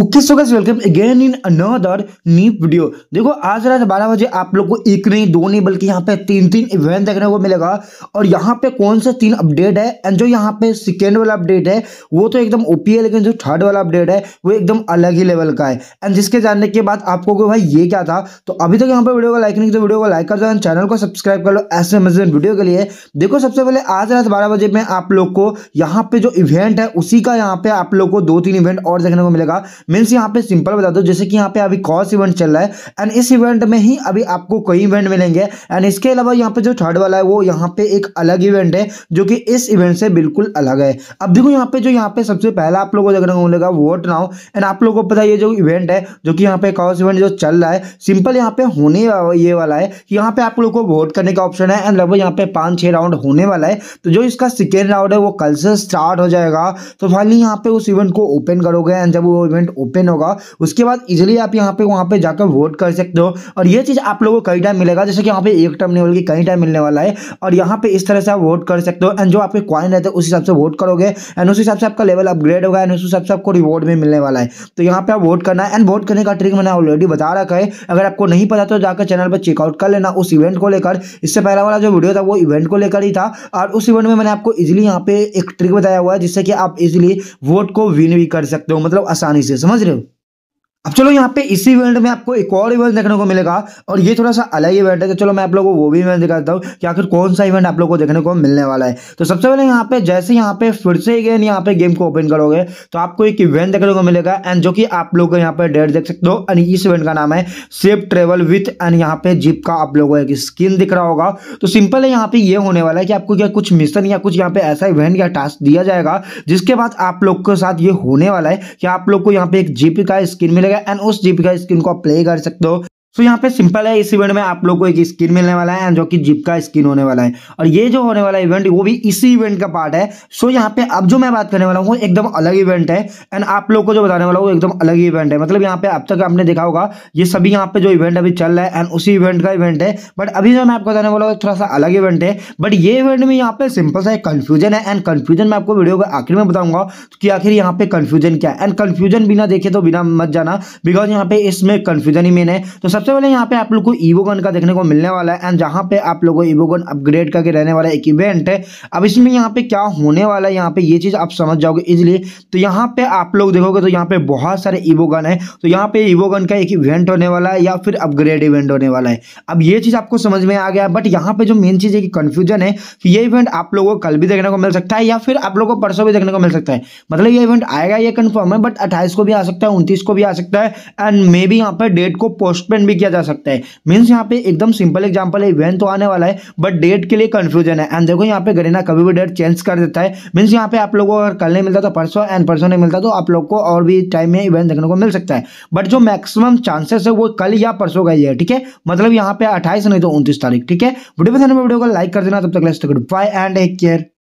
okay so guys welcome again in another new video देखो आज रात बारह बजे आप लोग को एक नहीं दो नहीं बल्कि यहाँ पे तीन तीन इवेंट देखने को मिलेगा और यहाँ पे कौन से तीन अपडेट है एंड जो यहाँ पे सेकेंड वाला अपडेट है वो तो एकदम ओपी है लेकिन जो थर्ड वाला अपडेट है वो एकदम अलग ही लेवल का है एंड जिसके जानने के बाद आपको भाई ये क्या था तो अभी तक तो यहाँ पे वीडियो को लाइक नहीं तो वीडियो को लाइक कर दो एंड चैनल को सब्सक्राइब कर लो ऐसे अमेजन वीडियो के लिए देखो सबसे पहले आज रात बारह बजे में आप लोग को यहाँ पे जो इवेंट है उसी का यहाँ पे आप लोग को दो तीन इवेंट और देखने को मिलेगा मीन्स यहाँ पे सिंपल बता दो जैसे कि यहाँ पे अभी कॉस इवेंट चल रहा है एंड इस इवेंट में ही अभी आपको कई इवेंट मिलेंगे एंड इसके अलावा यहाँ पे जो थर्ड वाला है वो यहाँ पे एक अलग इवेंट है जो कि इस इवेंट से बिल्कुल अलग है अब देखो यहाँ पे जो यहाँ पे सबसे पहला आप लोगों को देखने को मिलेगा वोट नाउ एंड आप लोगों को पता ये जो इवेंट है जो कि यहाँ पे कॉस इवेंट जो चल रहा है सिंपल यहाँ पे होने ये वाला है कि यहाँ पे आप लोग को वोट करने का ऑप्शन है एंड लगभग यहाँ पे पाँच छः राउंड होने वाला है तो जो इसका सेकेंड राउंड है वो कल से स्टार्ट हो जाएगा तो फाइनली यहाँ पे उस इवेंट को ओपन करोगे एंड जब वो इवेंट वेबसाइट ओपन होगा उसके बाद इजिली आप यहाँ पे वहाँ पे जाकर वोट कर सकते हो और ये चीज़ आप लोगों को कई टाइम मिलेगा जैसे कि यहाँ पे एक टाइम नहीं बल्कि कई टाइम मिलने वाला है और यहाँ पे इस तरह से आप वोट कर सकते हो एंड जो आपके क्वाइन रहते हैं उस हिसाब से वोट करोगे एंड उस हिसाब से आपका लेवल अपग्रेड होगा एंड उस हिसाब से आपको रिवॉर्ड भी मिलने वाला है तो यहाँ पे आप वोट करना है एंड वोट करने का ट्रिक मैंने ऑलरेडी बता रखा है अगर आपको नहीं पता तो जाकर चैनल पर चेकआउट कर लेना उस इवेंट को लेकर इससे पहला वाला जो वीडियो था वो इवेंट को लेकर ही था और उस इवेंट में मैंने आपको इजिली यहाँ पे एक ट्रिक बताया हुआ है जिससे कि आप इजिली वोट को विन भी कर सकते हो मतलब आसानी से समझ रहे हो अब चलो यहाँ पे इसी इवेंट में आपको एक और इवेंट देखने को मिलेगा और ये थोड़ा सा अलग इवेंट है तो चलो मैं आप लोगों को वो भी इवेंट दिखाता हूँ कि आखिर कौन सा इवेंट आप लोगों को देखने को मिलने वाला है तो सबसे पहले यहाँ पे जैसे यहाँ पे फिर से गेन यहाँ पे गेम को ओपन करोगे तो आपको एक इवेंट देखने को मिलेगा एंड जो कि आप लोग यहाँ पे डेट देख सकते हो एंड इस इवेंट का नाम है सेफ ट्रेवल विथ एंड यहाँ पे जिप का आप लोगों को एक स्किन दिख रहा होगा तो सिंपल है यहाँ पे ये होने वाला है कि आपको क्या कुछ मिशन या कुछ यहाँ पे ऐसा इवेंट या टास्क दिया जाएगा जिसके बाद आप लोग के साथ ये होने वाला है कि आप लोग को यहाँ पे एक जीप का स्किन मिलेगा मिलेगा एंड उस जीपी का स्क्रीन को आप प्ले कर सकते हो सो यहाँ पे सिंपल है इस इवेंट में आप लोग को एक स्किन मिलने वाला है जो कि जिप का स्किन होने वाला है और ये जो होने वाला इवेंट वो भी इसी इवेंट का पार्ट है सो यहाँ पे अब जो मैं बात करने वाला हूँ एकदम अलग इवेंट है एंड आप लोग को जो बताने वाला हूँ एकदम अलग इवेंट है मतलब यहाँ पे अब तक आपने देखा होगा ये सभी यहाँ पे जो इवेंट अभी चल रहा है एंड उसी इवेंट का इवेंट है बट अभी जो मैं आपको बताने वाला हूँ थोड़ा सा अलग इवेंट है बट ये इवेंट में यहाँ पे सिंपल सा एक कन्फ्यूजन है एंड कन्फ्यूजन मैं आपको वीडियो के आखिर में बताऊंगा कि आखिर यहाँ पे कन्फ्यूजन क्या है एंड कन्फ्यूजन बिना देखे तो बिना मत जाना बिकॉज यहाँ पे इसमें कन्फ्यूजन ही मेन है तो सबसे पहले यहाँ पे आप लोग को ईवोगन का देखने को मिलने वाला है एंड जहाँ पे आप लोगों को ईवोगन अपग्रेड करके रहने वाला एक इवेंट है अब इसमें यहाँ पे क्या होने वाला है यहाँ पे ये चीज़ आप समझ जाओगे इजिली तो यहाँ पे आप लोग देखोगे तो यहाँ पे बहुत सारे ईवोगन है तो यहाँ पे ईवोगन का एक इवेंट होने वाला है या फिर अपग्रेड इवेंट होने वाला है अब ये चीज़ आपको समझ में आ गया बट यहाँ पे जो मेन चीज़ है कि कन्फ्यूजन है कि तो ये इवेंट आप लोगों को कल भी देखने को मिल सकता है या फिर आप लोगों को परसों भी देखने को मिल सकता है मतलब ये इवेंट आएगा ये कन्फर्म है बट अट्ठाईस को भी आ सकता है उनतीस को भी आ सकता है एंड मे बी यहाँ पे डेट को पोस्टपेन भी किया जा सकता है मीन्स यहाँ पे एकदम सिंपल एग्जाम्पल है इवेंट तो आने वाला है बट डेट के लिए कंफ्यूजन है एंड देखो यहाँ पे गरीना कभी भी डेट चेंज कर देता है मीन्स यहाँ पे आप लोगों को अगर कल नहीं मिलता तो परसों एंड परसों नहीं मिलता तो आप लोग को और भी टाइम में इवेंट देखने को मिल सकता है बट जो मैक्सिमम चांसेस है वो कल या परसों का ही है ठीक है मतलब यहाँ पे अट्ठाईस नहीं तो उनतीस तारीख ठीक है वीडियो पसंद वीडियो को लाइक कर देना तब तक lest goodbye and take care